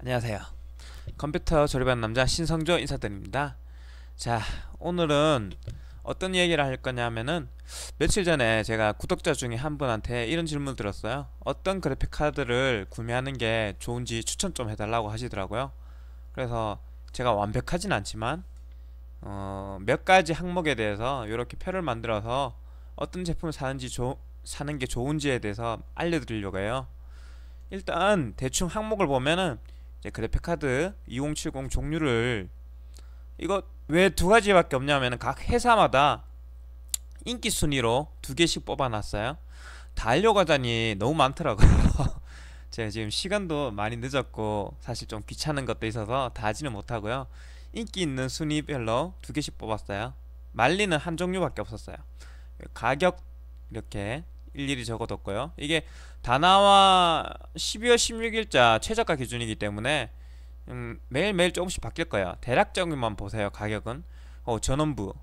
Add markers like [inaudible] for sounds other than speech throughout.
안녕하세요. 컴퓨터 조립하는 남자 신성조 인사드립니다. 자, 오늘은 어떤 얘기를 할 거냐면은 며칠 전에 제가 구독자 중에 한 분한테 이런 질문 을 들었어요. 어떤 그래픽 카드를 구매하는 게 좋은지 추천 좀 해달라고 하시더라고요. 그래서 제가 완벽하진 않지만 어, 몇 가지 항목에 대해서 이렇게 표를 만들어서 어떤 제품을 사는지 조, 사는 게 좋은지에 대해서 알려드리려고 해요 일단 대충 항목을 보면은 이제 그래픽카드 2070 종류를 이거 왜 두 가지밖에 없냐면은 각 회사마다 인기 순위로 두 개씩 뽑아놨어요 달 알려가자니 너무 많더라고요 [laughs] 제가 지금 시간도 많이 늦었고 사실 좀 귀찮은 것도 있어서 다 하지는 못하고요 인기 있는 순위별로 두 개씩 뽑았어요 말리는 한 종류밖에 없었어요 가격 이렇게 일일이 적어뒀고요 이게 다나와 12월 16일자 최저가 기준이기 때문에 음, 매일매일 조금씩 바뀔 거야 대략적인만 보세요 가격은 어, 전원부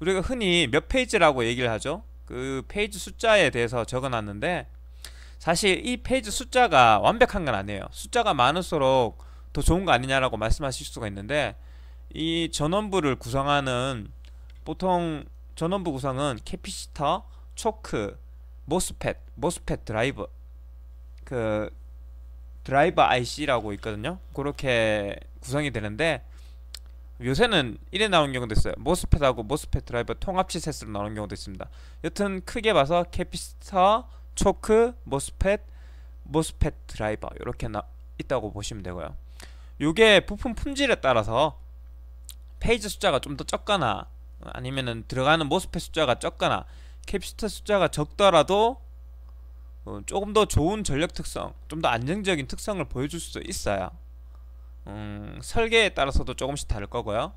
우리가 흔히 몇 페이지라고 얘기를 하죠 그 페이지 숫자에 대해서 적어놨는데 사실 이 페이지 숫자가 완벽한 건 아니에요 숫자가 많을수록 더 좋은 거 아니냐라고 말씀하실 수가 있는데 이 전원부를 구성하는 보통 전원부 구성은 캐피시터, 초크, 모스펫, 모스펫 드라이버 그 드라이버 IC라고 있거든요. 그렇게 구성이 되는데 요새는 이래 나오는 경우도 있어요. 모스펫하고 모스펫 드라이버 통합시셋으로 나오는 경우도 있습니다. 여튼 크게 봐서 캐피스터, 초크, 모스펫, 모스펫 드라이버 이렇게 나 있다고 보시면 되고요. 요게 부품 품질에 따라서 페이지 숫자가 좀 더 적거나 아니면은 들어가는 모스펫 숫자가 적거나 캡시터 숫자가 적더라도 어, 조금 더 좋은 전력 특성, 좀 더 안정적인 특성을 보여줄 수도 있어요. 음, 설계에 따라서도 조금씩 다를 거고요.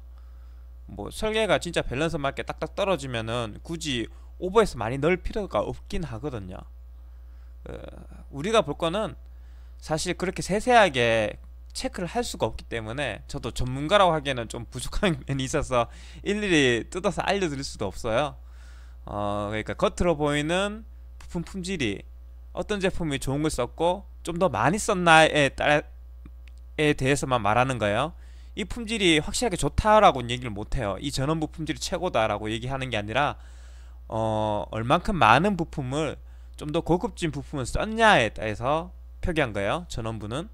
뭐 설계가 진짜 밸런스 맞게 딱딱 떨어지면은 굳이 오버에서 많이 넣을 필요가 없긴 하거든요. 그, 우리가 볼 거는 사실 그렇게 세세하게 체크를 할 수가 없기 때문에 저도 전문가라고 하기에는 좀 부족한 [laughs] 면이 있어서 일일이 뜯어서 알려드릴 수도 없어요. 어, 그러니까 겉으로 보이는 부품 품질이 어떤 제품이 좋은 걸 썼고 좀 더 많이 썼나에 따라 에 대해서만 말하는 거예요. 이 품질이 확실하게 좋다라고 얘기를 못해요. 이 전원부 품질이 최고다라고 얘기하는 게 아니라 어, 얼만큼 많은 부품을 좀 더 고급진 부품을 썼냐에 따라서 표기한 거예요. 전원부는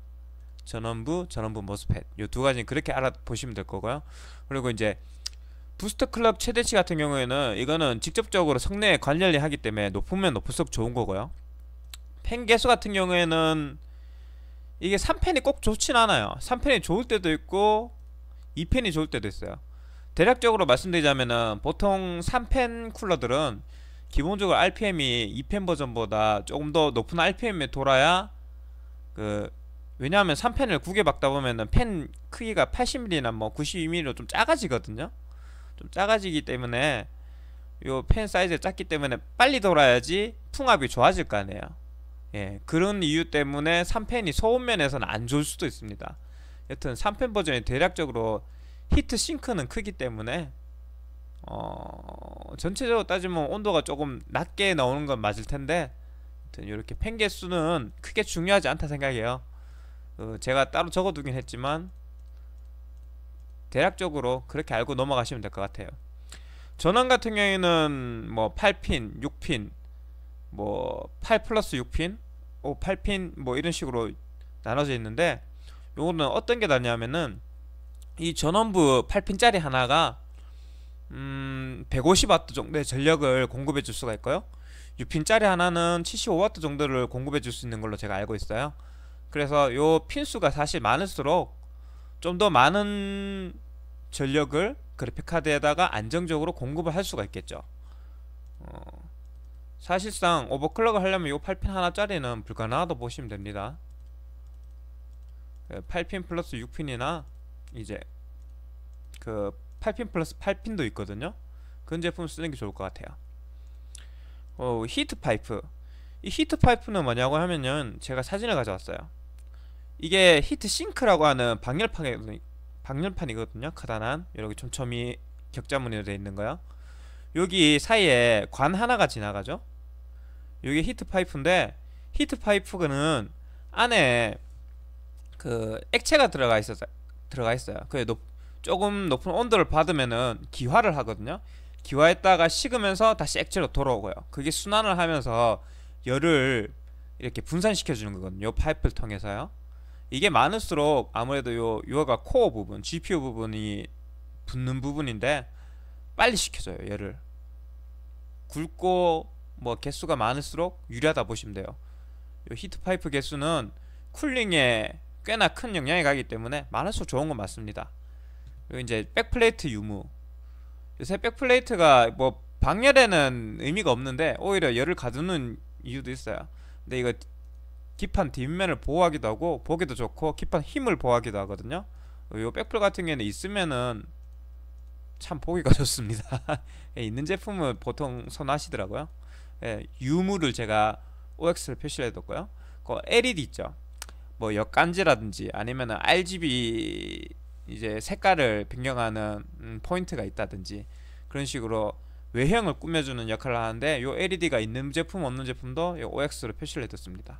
전원부, 전원부 모스펫 이두 가지는 그렇게 알아보시면 될 거고요. 그리고 이제 부스트 클럽 최대치 같은 경우에는 이거는 직접적으로 성내에 관리를 하기 때문에 높으면 높을수록 좋은 거고요 팬 개수 같은 경우에는 이게 3팬이꼭 좋진 않아요 3팬이 좋을 때도 있고 2팬이 좋을 때도 있어요 대략적으로 말씀드리자면은 보통 3팬 쿨러들은 기본적으로 RPM이 2팬 버전보다 조금 더 높은 RPM에 돌아야 그 왜냐하면 3팬을 9개 박다 보면은 펜 크기가 80mm나 뭐 92mm로 좀 작아지거든요 좀 작아지기 때문에 요펜 사이즈가 작기 때문에 빨리 돌아야지 풍압이 좋아질 거 아니에요 예, 그런 이유 때문에 3펜이 소음면에서는 안 좋을 수도 있습니다 여튼 3펜 버전이 대략적으로 히트 싱크는 크기 때문에 어, 전체적으로 따지면 온도가 조금 낮게 나오는 건 맞을 텐데 여튼 이렇게 펜 개수는 크게 중요하지 않다 생각해요 어, 제가 따로 적어두긴 했지만 대략적으로 그렇게 알고 넘어가시면 될 것 같아요 전원 같은 경우에는 뭐 8핀, 6핀 뭐8 플러스 6핀 8핀 뭐, 뭐 이런 식으로 나눠져 있는데 요거는 어떤 게 나냐면은 이 전원부 8핀짜리 하나가 음 150W 정도의 전력을 공급해 줄 수가 있고요 6핀짜리 하나는 75W 정도를 공급해 줄 수 있는 걸로 제가 알고 있어요 그래서 요 핀수가 사실 많을수록 좀더 많은 전력을 그래픽카드에다가 안정적으로 공급을 할 수가 있겠죠 어, 사실상 오버클럭을 하려면 이 8핀 하나짜리는 불가능하다고 보시면 됩니다 8핀 예, 플러스 6핀이나 이제 그 8핀 플러스 8핀도 있거든요 그런 제품 쓰는 게 좋을 것 같아요 어, 히트 파이프 이 히트 파이프는 뭐냐고 하면은 제가 사진을 가져왔어요 이게 히트 싱크라고 하는 방열판, 방열판이거든요 카다난 이렇게 촘촘히 격자무늬로 되어 있는 거야 여기 사이에 관 하나가 지나가죠 이게 히트 파이프인데 히트 파이프는 안에 그 액체가 들어가 있어 들어가 있어요. 그 조금 높은 온도를 받으면은 기화를 하거든요. 기화했다가 식으면서 다시 액체로 돌아오고요. 그게 순환을 하면서 열을 이렇게 분산시켜 주는 거거든요. 파이프를 통해서요. 이게 많을수록 아무래도 요유 요가 코어 부분, GPU 부분이 붙는 부분인데 빨리 식혀져요 얘를 굵고 뭐 개수가 많을수록 유리하다 보시면 돼요 요 히트 파이프 개수는 쿨링에 꽤나 큰 영향이 가기 때문에 많을수록 좋은 건 맞습니다 그리고 이제 백플레이트 유무 요새 백플레이트가 뭐 방열에는 의미가 없는데 오히려 열을 가두는 이유도 있어요 근데 이거 기판 뒷면을 보호하기도 하고 보기도 좋고 기판 힘을 보호하기도 하거든요 이 어, 백플 같은 경우에는 있으면은 참 보기가 [laughs] 좋습니다 예, 있는 제품을 보통 선호하시더라고요 예, 유무를 제가 OX를 표시를 해뒀고요 그 LED 있죠 뭐 역간지라든지 아니면 RGB 이제 색깔을 변경하는 음, 포인트가 있다든지 그런 식으로 외형을 꾸며주는 역할을 하는데 이 LED가 있는 제품 없는 제품도 이 OX로 표시를 해뒀습니다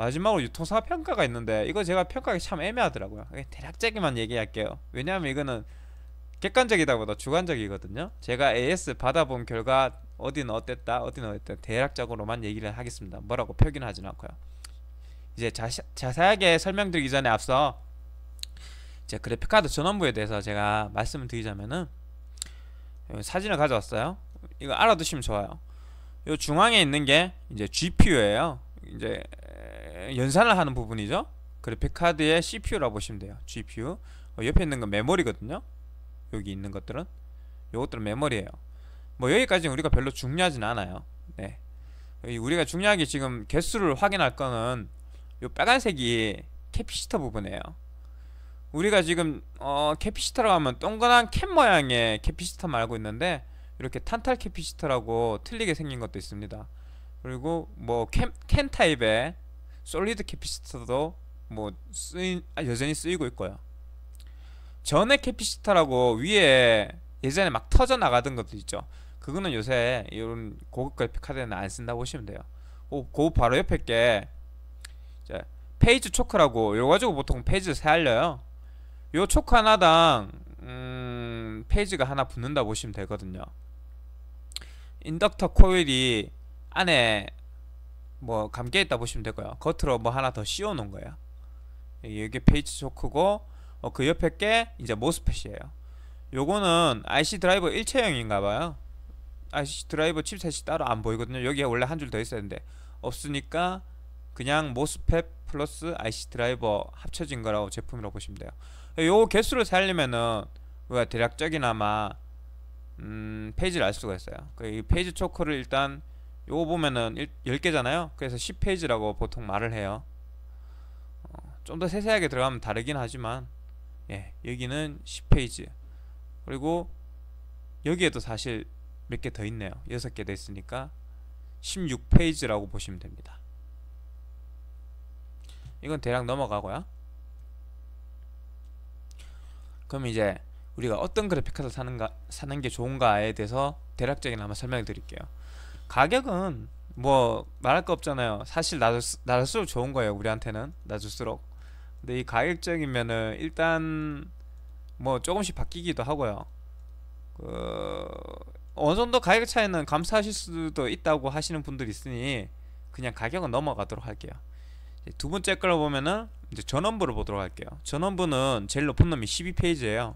마지막으로 유통사 평가가 있는데 이거 제가 평가하기 참 애매하더라고요 대략적이만 얘기할게요 왜냐하면 이거는 객관적이다보다 주관적이거든요 제가 AS 받아본 결과 어디는 어땠다 어디는 어땠다 대략적으로만 얘기를 하겠습니다 뭐라고 표기는 하진 않고요 이제 자시, 자세하게 설명드리기 전에 앞서 이제 그래픽카드 전원부에 대해서 제가 말씀을 드리자면은 사진을 가져왔어요 이거 알아두시면 좋아요 요 중앙에 있는 게 이제 GPU예요 이제 연산을 하는 부분이죠 그래픽 카드의 CPU라고 보시면 돼요 GPU 어, 옆에 있는 건 메모리거든요 여기 있는 것들은 이것들은 메모리예요 뭐 여기까지 는 우리가 별로 중요하진 않아요 네 우리가 중요하게 지금 개수를 확인할 거는 이 빨간색이 캐피시터 부분이에요 우리가 지금 어, 캐피시터라고 하면 동그란 캡 모양의 캐피시터말고 있는데 이렇게 탄탈 캐피시터라고 틀리게 생긴 것도 있습니다 그리고 뭐캔 타입의 솔리드 캐피시터도 뭐 쓰인, 아, 여전히 쓰이고 있고요. 전에 캐피시터라고 위에 예전에 막 터져 나가던 것도 있죠. 그거는 요새 이런 고급 그래픽 카드는 안 쓴다고 보시면 돼요. 오, 그 바로 옆에 게 페이지 초크라고 이거 가지고 보통 페이지 를 세알려요. 요 초크 하나당 음, 페이지가 하나 붙는다 보시면 되거든요. 인덕터 코일이 안에 뭐 감겨 있다 보시면 되고요 겉으로 뭐 하나 더 씌워 놓은 거예요 예, 이게 페이지 조크고 어, 그 옆에 게 이제 모스펫이에요 요거는 IC 드라이버 일체형인가 봐요 IC 드라이버 칩셋이 따로 안 보이거든요 여기에 원래 한 줄 더 있어야 되는데 없으니까 그냥 모스펫 플러스 IC 드라이버 합쳐진 거라고 제품이라고 보시면 돼요 예, 요 개수를 살리면은 우리가 대략적이나마 음, 페이지를 알 수가 있어요 그 페이지 초크를 일단 요거 보면은 10, 개잖아요 그래서 10페이지라고 보통 말을 해요 어, 좀더 세세하게 들어가면 다르긴 하지만 예, 여기는 10페이지 그리고 여기에도 사실 몇 개 더 있네요 6개 됐으니까 16페이지라고 보시면 됩니다 이건 대략 넘어가고요 그럼 이제 우리가 어떤 그래픽카드 사는가, 사는 게 좋은가에 대해서 대략적인 한번 설명해 드릴게요 가격은 뭐 말할 거 없잖아요 사실 낮을수, 낮을수록 좋은 거예요 우리한테는 낮을수록 근데 이가격적인면은 일단 뭐 조금씩 바뀌기도 하고요 그 어느 정도 가격 차이는 감사하실 수도 있다고 하시는 분들이 있으니 그냥 가격은 넘어가도록 할게요 두 번째 걸 보면은 이제 전원부를 보도록 할게요 전원부는 제일 높은 놈이 12페이지예요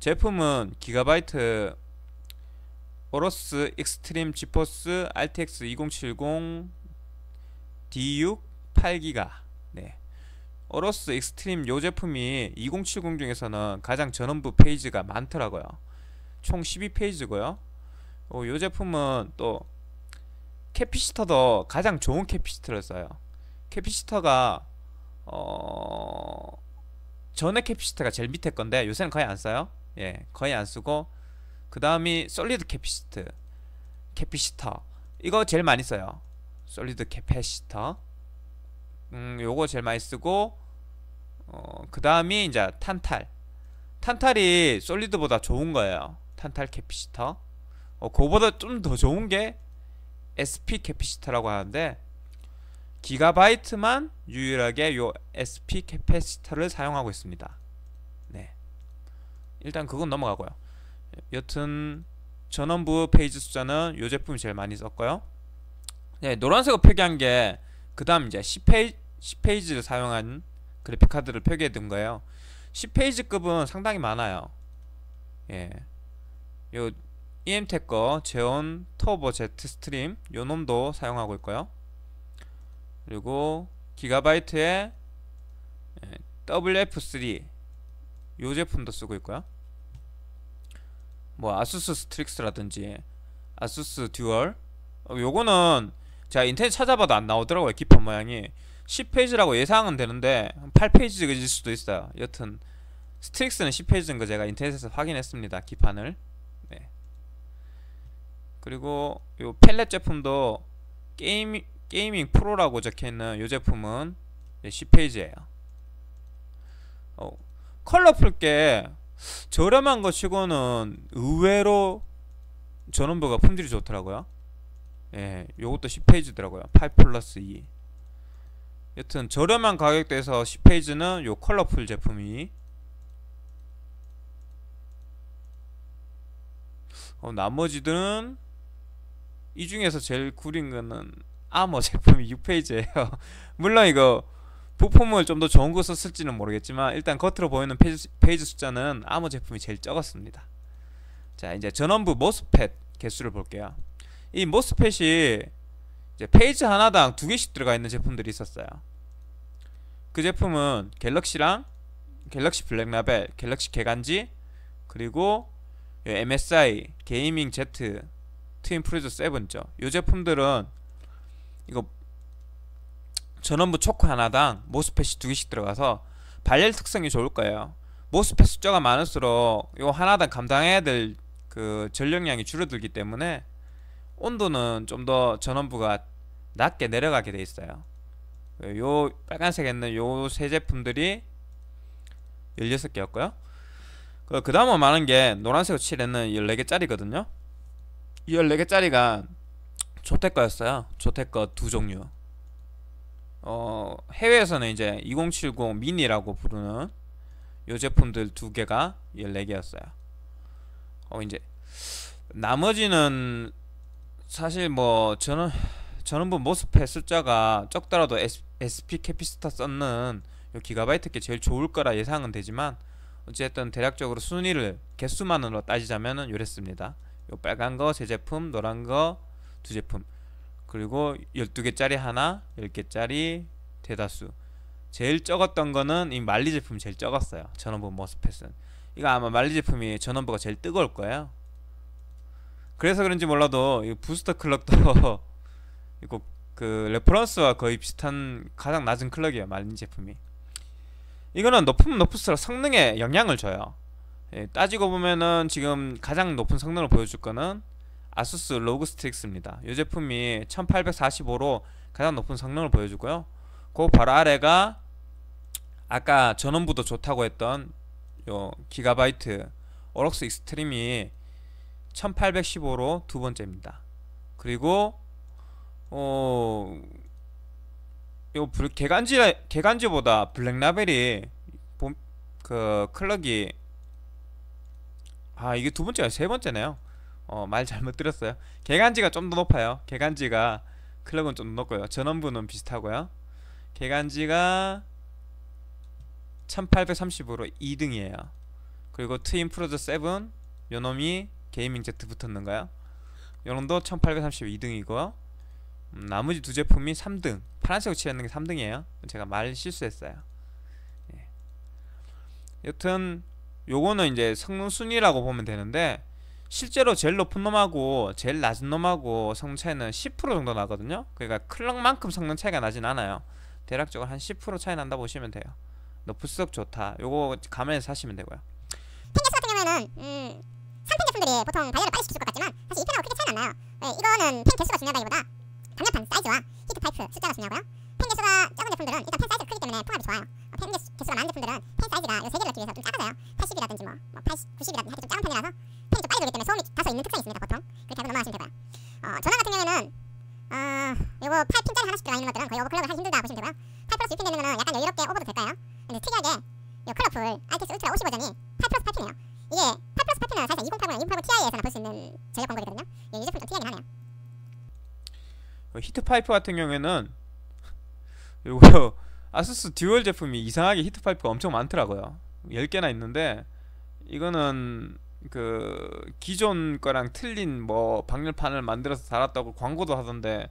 제품은 기가바이트 오로스 익스트림 지포스 RTX 2070 D6 8기가 네. 오로스 익스트림 요 제품이 2070 중에서는 가장 전원부 페이지가 많더라고요 총 12페이지고요 어, 요 제품은 또 캐피시터도 가장 좋은 캐피시터를 써요 캐피시터가 어... 전에 캐피시터가 제일 밑에 건데 요새는 거의 안 써요 예 거의 안 쓰고 그 다음이 솔리드 캐피시트 캐피시터 이거 제일 많이 써요 솔리드 캐피시터음 요거 제일 많이 쓰고 어, 그 다음이 이제 탄탈 탄탈이 솔리드보다 좋은 거예요 탄탈 캐피시터 어, 그거보다 좀 더 좋은 게 SP 캐피시터라고 하는데 기가바이트만 유일하게 요 SP 캐피시터를 사용하고 있습니다 네 일단 그건 넘어가고요 여튼 전원부 페이지 숫자는 이 제품이 제일 많이 썼고요 네, 노란색으로 표기한 게그 다음 이제 10페이지, 10페이지를 사용한 그래픽카드를 표기해 둔 거예요 10페이지급은 상당히 많아요 예. 요 EMT 거 제온 터보 Z 스트림 요 놈도 사용하고 있고요 그리고 기가바이트의 WF3 예, 요 제품도 쓰고 있고요 뭐 아수스 스트릭스라든지 아수스 듀얼 어, 요거는 제가 인터넷 찾아봐도 안 나오더라고요 기판 모양이 10페이지라고 예상은 되는데 8페이지일 수도 있어요 여튼 스트릭스는 10페이지인 거 제가 인터넷에서 확인했습니다 기판을 네. 그리고 요 펠렛 제품도 게임, 게이밍 프로라고 적혀있는 요 제품은 10페이지에요 예, 어, 컬러풀게 저렴한 것 치고는 의외로 전원부가 품질이 좋더라고요 예, 요것도 10페이지더라고요 8 플러스 2 여튼 저렴한 가격대에서 10페이지는 요 컬러풀 제품이 어, 나머지들은 이 중에서 제일 구린 거는 아머 [laughs] 제품이 6페이지예요 물론 이거 부품을 좀 더 좋은 거 썼을지는 모르겠지만 일단 겉으로 보이는 페이지, 페이지 숫자는 아무 제품이 제일 적었습니다. 자 이제 전원부 모스펫 개수를 볼게요. 이 모스펫이 이제 페이지 하나당 두 개씩 들어가 있는 제품들이 있었어요. 그 제품은 갤럭시랑 갤럭시 블랙라벨, 갤럭시 개간지, 그리고 MSI, 게이밍 Z, 트윈 프루즈 7죠. 이 제품들은 이거 전원부 초크 하나당 모스펫이 두 개씩 들어가서 발열 특성이 좋을 거예요 모스펫 숫자가 많을수록 요 하나당 감당해야 될 그 전력량이 줄어들기 때문에 온도는 좀 더 전원부가 낮게 내려가게 돼 있어요 요 빨간색에 있는 요 세 제품들이 16개였고요 그다음으 많은 게 노란색으로 칠해는 14개짜리거든요 14개짜리가 조테거였어요 조테거 두 종류 어, 해외에서는 이제 2070 미니라고 부르는 요 제품들 두 개가 14개였어요. 어, 이제 나머지는 사실 뭐 저는 전원부 뭐 모스펫 숫자가 적더라도 S, p 캐피스타 썼는 요 기가바이트께 제일 좋을 거라 예상은 되지만 어쨌든 대략적으로 순위를 개수만으로 따지자면은 요랬습니다. 요 빨간 거 세 제품, 노란 거 두 제품. 그리고 12개짜리 하나 10개짜리 대다수 제일 적었던 거는 이 말리 제품 제일 적었어요 전원부 머스펫은 이거 아마 말리 제품이 전원부가 제일 뜨거울 거예요 그래서 그런지 몰라도 이 부스터 클럭도 [laughs] 이거 그 레퍼런스와 거의 비슷한 가장 낮은 클럭이에요 말린 제품이 이거는 높으면 높을수록 성능에 영향을 줘요 예, 따지고 보면은 지금 가장 높은 성능을 보여줄 거는 아수스 로그 스틱스입니다. 이 제품이 1845로 가장 높은 성능을 보여주고요. 그 바로 아래가 아까 전원부도 좋다고 했던 요 기가바이트 오럭스 익스트림이 1815로 두 번째입니다. 그리고 어, 요 불, 개간지 개간지보다 블랙라벨이 그 클럭이 아 이게 두 번째가 세 번째네요. 어, 말 잘못 들었어요 개간지가 좀 더 높아요 개간지가 클럭은 좀 높고요 전원부는 비슷하고요 개간지가 1830으로 2등이에요 그리고 트윈 프로저 7 요놈이 게이밍 제트 붙었는가요? 요놈도 1832등이고요 음, 나머지 두 제품이 3등 파란색으로 칠했는게 3등이에요 제가 말 실수했어요 예. 여튼 요거는 이제 성능 순위라고 보면 되는데 실제로 제일 높은 놈하고 제일 낮은 놈하고 성능 차이는 10% 정도 나거든요 그러니까 클럭만큼 성능 차이가 나진 않아요 대략적으로 한 10% 차이 난다 보시면 돼요 너 부스석 좋다 요거 가면에서 사시면 되고요 펜덱스 같은 경우에는 음, 상품 제품들이 보통 발열을 빨리 시킬 것 같지만 사실 이 펜하고 크게 차이안 나요 네, 이거는 펜 개수가 중요하다기보다 강력한 사이즈와 히트 타이 숫자가 중요하고요 펜 개수가 작은 제품들은 일단 펜 사이즈가 크기 때문에 통합이 좋아요 팬 개수, 개수가 많은 제품들은 팬 사이즈가 이 세개를 넣기 위해서 좀 작아져요 80이라든지 뭐, 뭐 80, 90이라든지 하여튼 좀 작은 편이라서 팬이 좀 빨리 돌기 때문에 소음이 다소 있는 특성이 있습니다 보통 그렇게 하고 넘어가시면 되고요 어, 전화 같은 경우에는 어, 요거 8핀짜리 하나씩 들어가 있는 것들은 거의 오버클럭을 하기 힘들다 보시면 되고요 8 플러스 6핀 되는 거는 약간 여유롭게 오버도 될거요 근데 특이하게 요 클러풀 ITX 울트라 50 버전이 8 플러스 8핀이에요 이게 8 플러스 8핀은 사실 2080이나 2080 TI에서나 볼 수 있는 전력 공급이거든요 예, 이 제품 좀 특이하긴 하네요 그 히트 파이프 같은 경우에는 [laughs] 요거 아수스 듀얼 제품이 이상하게 히트 파이프가 엄청 많더라고요 10개나 있는데 이거는 그 기존 거랑 틀린 뭐 방열판을 만들어서 달았다고 광고도 하던데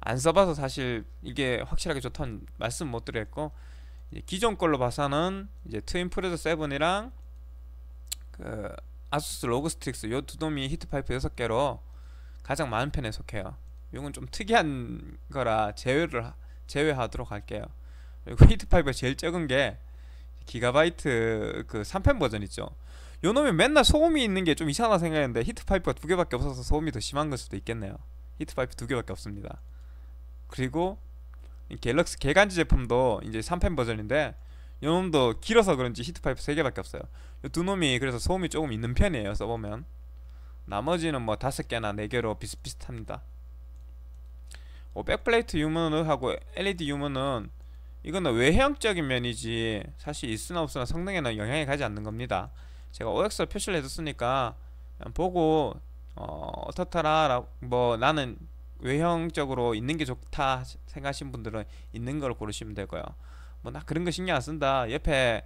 안 써봐서 사실 이게 확실하게 좋다는 말씀 못 드렸고 기존 걸로 봐서는 이제 트윈 프레저 7이랑 그 아수스 로그 스틱스 요두 놈이 히트 파이프 6개로 가장 많은 편에 속해요. 이건 좀 특이한 거라 제외를 제외하도록 할게요. 웨이트 파이브가 제일 적은 게 기가바이트 그3펜 버전 있죠 요 놈이 맨날 소음이 있는 게 좀 이상하다 생각했는데 히트 파이프가 두 개밖에 없어서 소음이 더 심한 걸 수도 있겠네요 히트 파이프 두 개밖에 없습니다 그리고 갤럭시 개간지 제품도 이제 3펜 버전인데 요 놈도 길어서 그런지 히트 파이프 세 개밖에 없어요 요두 놈이 그래서 소음이 조금 있는 편이에요 써보면 나머지는 뭐 다섯 개나 네 개로 비슷비슷합니다 어, 백플레이트 유문하고 LED 유문은 이건 외형적인 면이지 사실 있으나 없으나 성능에는 영향이 가지 않는 겁니다 제가 OX로 표시를 해줬으니까 보고 어, 어떻더라 뭐 나는 외형적으로 있는 게 좋다 생각하신 분들은 있는 걸 고르시면 되고요 뭐 나 그런 거 신경 안 쓴다 옆에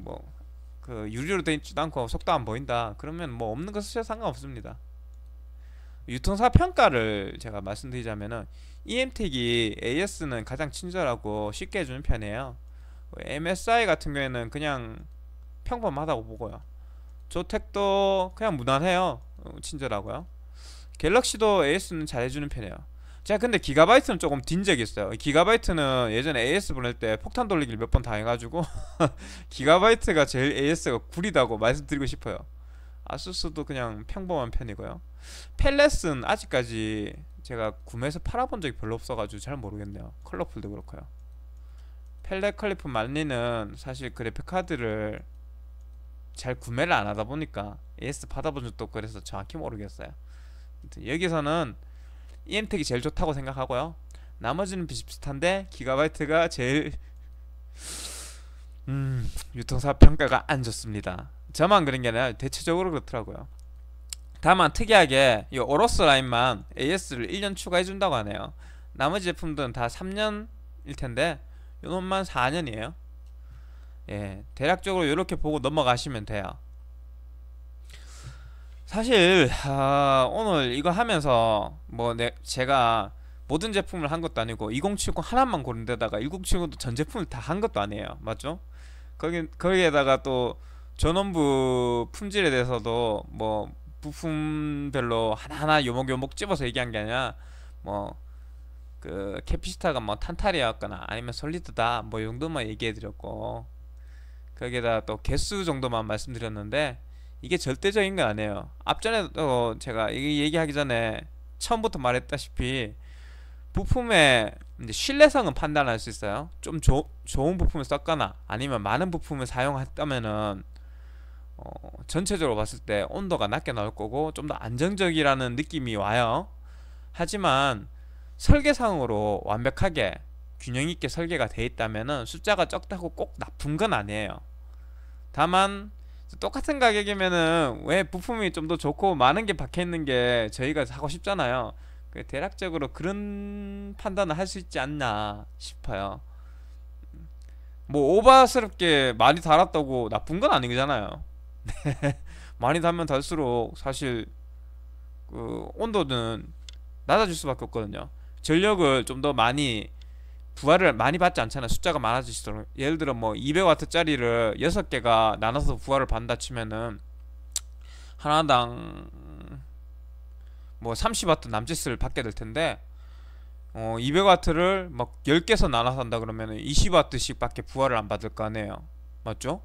뭐 그유료로되 있지도 않고 속도 안 보인다 그러면 뭐 없는 거 쓰셔도 상관없습니다 유통사 평가를 제가 말씀드리자면은 EM택이 AS는 가장 친절하고 쉽게 해주는 편이에요 MSI 같은 경우에는 그냥 평범하다고 보고요 조텍도 그냥 무난해요 어, 친절하고요 갤럭시도 AS는 잘해주는 편이에요 제가 근데 기가바이트는 조금 딘 적이 있어요 기가바이트는 예전에 AS 보낼 때 폭탄 돌리기를 몇 번 당해가지고 [laughs] 기가바이트가 제일 AS가 구리다고 말씀드리고 싶어요 아수스도 그냥 평범한 편이고요 펠렛은 아직까지 제가 구매해서 팔아본 적이 별로 없어가지고 잘 모르겠네요 컬러풀도 그렇고요 펠렉 클리프 말리는 사실 그 그래픽 카드를 잘 구매를 안 하다 보니까 AS 받아본 적도 없고 그래서 정확히 모르겠어요 여기서는 EM택이 제일 좋다고 생각하고요 나머지는 비슷비슷한데 기가바이트가 제일 [laughs] 음 유통사 평가가 안 좋습니다 저만 그런 게 아니라 대체적으로 그렇더라고요 다만 특이하게 이 오로스 라인만 AS를 1년 추가해준다고 하네요 나머지 제품들은 다 3년일 텐데 요놈만 4년이에요 예 대략적으로 이렇게 보고 넘어가시면 돼요 사실 아, 오늘 이거 하면서 뭐 내, 제가 모든 제품을 한 것도 아니고 2070 하나만 고른 데다가 1070도 전 제품을 다 한 것도 아니에요 맞죠? 거기, 거기에다가 또 전원부 품질에 대해서도 뭐 부품별로 하나하나 요목요목 집어서 얘기한 게 아니라 뭐그 캐피시타가 뭐 탄탈이었거나 아니면 솔리드다 뭐 정도만 얘기해 드렸고 거기에다 또 개수 정도만 말씀드렸는데 이게 절대적인 건 아니에요 앞전에도 제가 얘기하기 전에 처음부터 말했다시피 부품의 신뢰성은 판단할 수 있어요 좀 조, 좋은 부품을 썼거나 아니면 많은 부품을 사용했다면은 어, 전체적으로 봤을 때 온도가 낮게 나올 거고 좀 더 안정적이라는 느낌이 와요 하지만 설계상으로 완벽하게 균형 있게 설계가 되어 있다면 숫자가 적다고 꼭 나쁜 건 아니에요 다만 똑같은 가격이면은 왜 부품이 좀 더 좋고 많은 게 박혀 있는 게 저희가 사고 싶잖아요 그 대략적으로 그런 판단을 할 수 있지 않나 싶어요 뭐 오바스럽게 많이 달았다고 나쁜 건 아니잖아요 [laughs] 네. 많이 달면 달수록 사실 그 온도는 낮아질 수밖에 없거든요 전력을 좀 더 많이 부하를 많이 받지 않잖아요 숫자가 많아지시도록 예를 들어 뭐2 0 0와트짜리를 6개가 나눠서 부하를 받는다 치면은 하나당 뭐3 0와트 남짓을 받게 될 텐데 어2 0 0와트를막 10개서 나눠서 한다 그러면은 2 0와트씩 밖에 부하를 안 받을 거 아니에요 맞죠?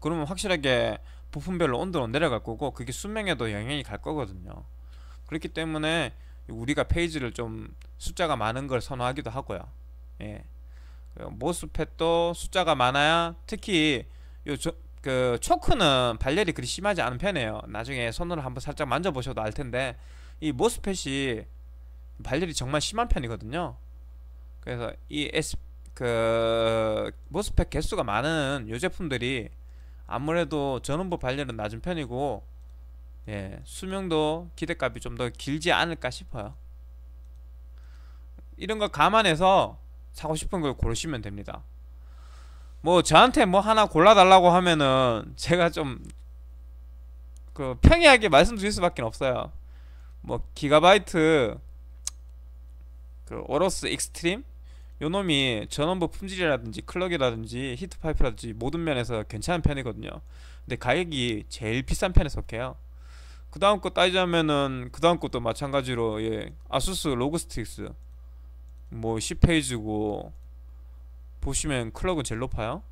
그러면 확실하게 부품별로 온도로 내려갈 거고 그게 수명에도 영향이 갈 거거든요. 그렇기 때문에 우리가 페이지를 좀 숫자가 많은 걸 선호하기도 하고요. 예. 그 모스펫도 숫자가 많아야 특히 요 저, 그 초크는 발열이 그리 심하지 않은 편이에요. 나중에 손으로 한번 살짝 만져보셔도 알 텐데 이 모스펫이 발열이 정말 심한 편이거든요. 그래서 이 S 그 모스펫 개수가 많은 요 제품들이 아무래도 전원부 발열은 낮은 편이고 예, 수명도 기대값이 좀 더 길지 않을까 싶어요 이런 걸 감안해서 사고 싶은 걸 고르시면 됩니다 뭐 저한테 뭐 하나 골라달라고 하면은 제가 좀 그 평이하게 말씀드릴 수밖에 없어요 뭐 기가바이트 그 오로스 익스트림 요놈이 전원부 품질이라든지 클럭이라든지 히트 파이프라든지 모든 면에서 괜찮은 편이거든요 근데 가격이 제일 비싼 편에 속해요 그 다음 거 따지자면은 그 다음 것도 마찬가지로 예 아수스 로그스틱스 뭐 10페이지고 보시면 클럭은 제일 높아요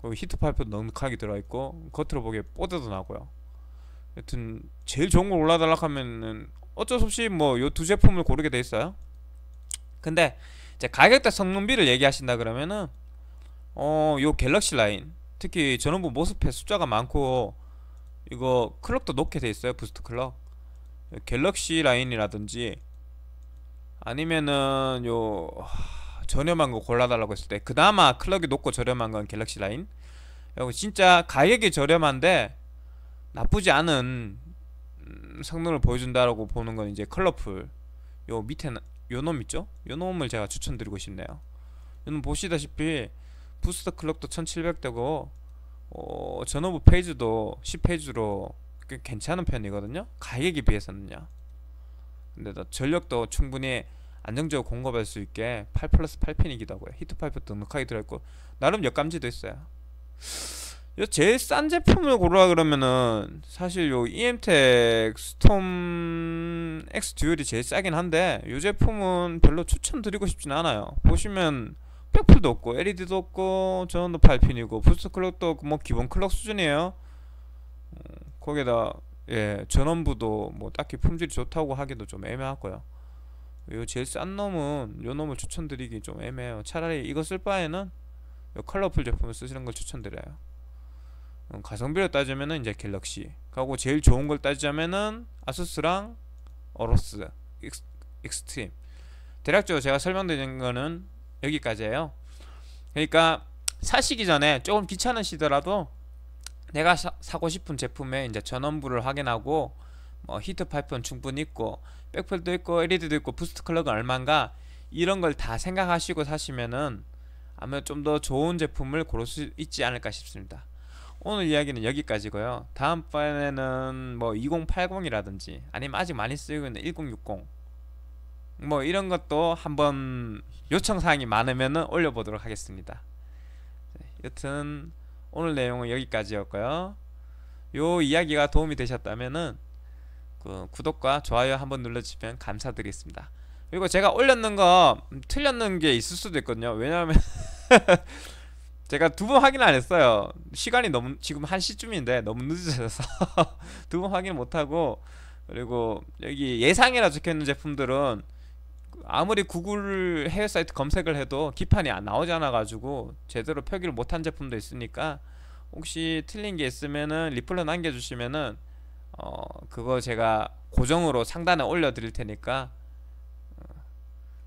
그리고 히트 파이프도 넉넉하게 들어있고 겉으로 보기에 뽀드도 나고요 여튼 제일 좋은 걸 올라달라 하면은 어쩔 수 없이 뭐 요 두 제품을 고르게 돼 있어요 근데 이 가격대 성능비를 얘기하신다 그러면은 어요 갤럭시 라인 특히 전원부 모습에 숫자가 많고 이거 클럭도 높게 돼 있어요 부스트 클럭 갤럭시 라인이라든지 아니면은 요 저렴한 거 골라달라고 했을 때 그나마 클럭이 높고 저렴한 건 갤럭시 라인 그리 진짜 가격이 저렴한데 나쁘지 않은 음, 성능을 보여준다라고 보는 건 이제 컬러풀 요 밑에 요놈 있죠? 요놈을 제가 추천드리고 싶네요 요놈 보시다시피 부스터 클럭도 1700대고 어, 전업 페이지도 10페이지로 괜찮은 편이거든요 가격에 비해서는요 근데 전력도 충분히 안정적으로 공급할 수 있게 8 플러스 8핀이기도 하고요 히트 파이프 넉넉하게 들어있고 나름 역감지도 있어요 제일 싼 제품을 고르라 그러면은 사실 요 EMTEC 스톰 X 듀얼이 제일 싸긴 한데 이 제품은 별로 추천드리고 싶진 않아요 보시면 백플도 없고 LED도 없고 전원도 8핀이고 부스트 클럭도 뭐 기본 클럭 수준이에요 어, 거기다 예 전원부도 뭐 딱히 품질이 좋다고 하기도 좀 애매하고요 요 제일 싼 놈은 요 놈을 추천드리기 좀 애매해요 차라리 이거 쓸 바에는 요 컬러풀 제품을 쓰시는 걸 추천드려요 어, 가성비로 따지면은 이제 갤럭시 그리고 제일 좋은 걸 따지자면은 아수스랑 어로스 익스, 익스트림 대략적으로 제가 설명드린 거는 여기까지예요 그러니까 사시기 전에 조금 귀찮으시더라도 내가 사, 고 싶은 제품의 이제 전원부를 확인하고 뭐 히트 파이프는 충분히 있고 백플도 있고 LED도 있고 부스트 클럭은 얼마인가 이런 걸 다 생각하시고 사시면은 아무래도 좀 더 좋은 제품을 고를 수 있지 않을까 싶습니다 오늘 이야기는 여기까지고요. 다음번에는 뭐 2080이라든지 아니면 아직 많이 쓰이고 있는 1060 뭐 이런 것도 한번 요청사항이 많으면 은 올려보도록 하겠습니다. 네, 여튼 오늘 내용은 여기까지였고요. 요 이야기가 도움이 되셨다면은 그 구독과 좋아요 한번 눌러주시면 감사드리겠습니다. 그리고 제가 올렸는 거 음, 틀렸는 게 있을 수도 있거든요. 왜냐하면 [laughs] 제가 두 번확인안 했어요 시간이 너무 지금 1시쯤인데 너무 늦어져서 [laughs] 두 번 확인 못하고 그리고 여기 예상이라 적혀있는 제품들은 아무리 구글 해외 사이트 검색을 해도 기판이 안 나오지 않아 가지고 제대로 표기를 못한 제품도 있으니까 혹시 틀린 게 있으면은 리플로 남겨주시면은 어 그거 제가 고정으로 상단에 올려 드릴 테니까 어,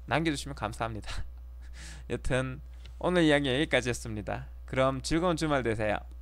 남겨주시면 감사합니다 [laughs] 여튼 오늘 이야기 여기까지였습니다. 그럼 즐거운 주말 되세요.